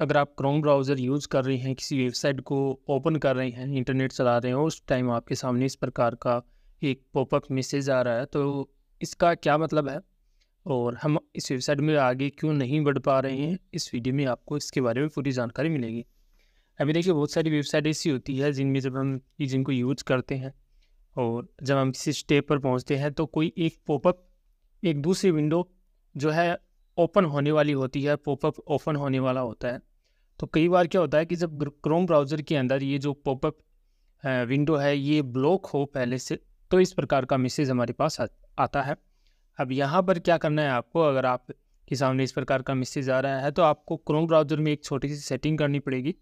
अगर आप Chrome browser use कर रहे हैं किसी वेबसाइट को ओपन कर रहे हैं इंटरनेट चला रहे हैं उस टाइम आपके सामने इस प्रकार का एक पॉपअप मैसेज आ रहा है तो इसका क्या मतलब है और हम इस वेबसाइट में आगे क्यों नहीं बढ़ पा रहे हैं इस वीडियो में आपको इसके बारे में पूरी जानकारी मिलेगी अभी देखिए बहुत सारी वेबसाइट ऐसी होती है जिनमें जब हम जिनको यूज करते हैं और जब हम किसी स्टेप पर पहुंचते हैं तो कोई एक पॉपअप एक दूसरी विंडो जो है ओपन होने वाली होती है पॉपअप ओपन होने वाला होता है तो कई बार क्या होता है कि जब क्रोम ब्राउज़र के अंदर ये जो पॉपअप विंडो है ये ब्लॉक हो पहले से तो इस प्रकार का मैसेज हमारे पास आ, आता है अब यहाँ पर क्या करना है आपको अगर आप के सामने इस प्रकार का मैसेज आ रहा है तो आपको क्रोम ब्राउज़र में एक छोटी सी सेटिंग करनी पड़ेगी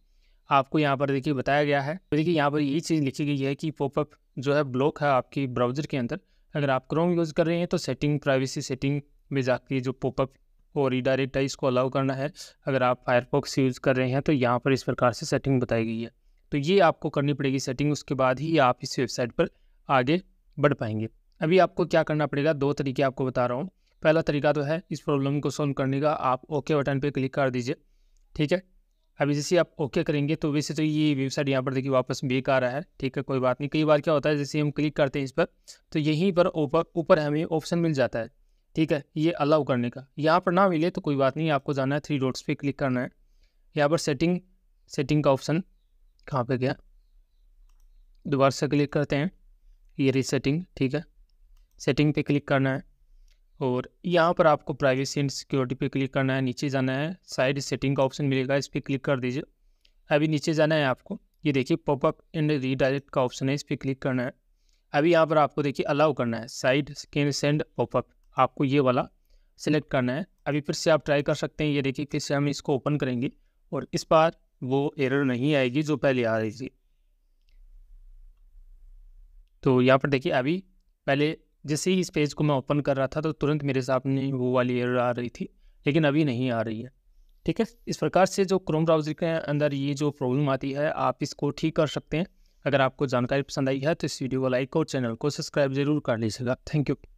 आपको यहाँ पर देखिए बताया गया है तो देखिए यहाँ पर ये चीज़ लिखी गई है कि पॉपअप जो है ब्लॉक है आपकी ब्राउज़र के अंदर अगर आप क्रोम यूज़ कर रहे हैं तो सेटिंग प्राइवेसी सेटिंग में जाके जो पॉपअप को रिडायरेक्ट है इसको अलाउ करना है अगर आप फायरफॉक्स यूज़ कर रहे हैं तो यहाँ पर इस प्रकार से सेटिंग बताई गई है तो ये आपको करनी पड़ेगी सेटिंग उसके बाद ही आप इस वेबसाइट पर आगे बढ़ पाएंगे अभी आपको क्या करना पड़ेगा दो तरीके आपको बता रहा हूँ पहला तरीका तो है इस प्रॉब्लम को सॉल्व करने का आप ओके बटन पर क्लिक कर दीजिए ठीक है अभी जैसे आप ओके करेंगे तो वैसे तो ये वेबसाइट यहाँ पर देखिए वापस बेक आ रहा है ठीक है कोई बात नहीं कई बार क्या होता है जैसे हम क्लिक करते हैं इस पर तो यहीं पर ऊपर ऊपर हमें ऑप्शन मिल जाता है ठीक है ये अलाउ करने का यहाँ पर ना मिले तो कोई बात नहीं आपको जाना है थ्री डॉट्स पे क्लिक करना है यहाँ पर सेटिंग सेटिंग का ऑप्शन कहाँ पे गया दोबारा से क्लिक करते हैं ये री सेटिंग ठीक है सेटिंग पे क्लिक करना है और यहाँ पर आपको प्राइवेसी एंड सिक्योरिटी पे क्लिक करना है नीचे जाना है साइड सेटिंग का ऑप्शन मिलेगा इस पर क्लिक कर दीजिए अभी नीचे जाना है आपको ये देखिए पॉपअप एंड रीडायरेक्ट का ऑप्शन है इस पर क्लिक करना है अभी यहाँ पर आपको देखिए अलाउ करना है साइड कैन सेंड पॉपअप आपको ये वाला सिलेक्ट हम्म। करना है अभी फिर से आप ट्राई कर सकते हैं ये देखिए फिर से हम इसको ओपन करेंगे और इस बार वो एरर नहीं आएगी जो पहले आ रही थी तो यहाँ पर देखिए अभी पहले जैसे ही इस पेज को मैं ओपन कर रहा था तो तुरंत मेरे सामने वो वाली एरर आ रही थी लेकिन अभी नहीं आ रही है ठीक है इस प्रकार से जो क्रोम ब्राउज़र के अंदर ये जो प्रॉब्लम आती है आप इसको ठीक कर सकते हैं अगर आपको जानकारी पसंद आई है तो इस वीडियो को लाइक और चैनल को सब्सक्राइब जरूर कर लीजिएगा थैंक यू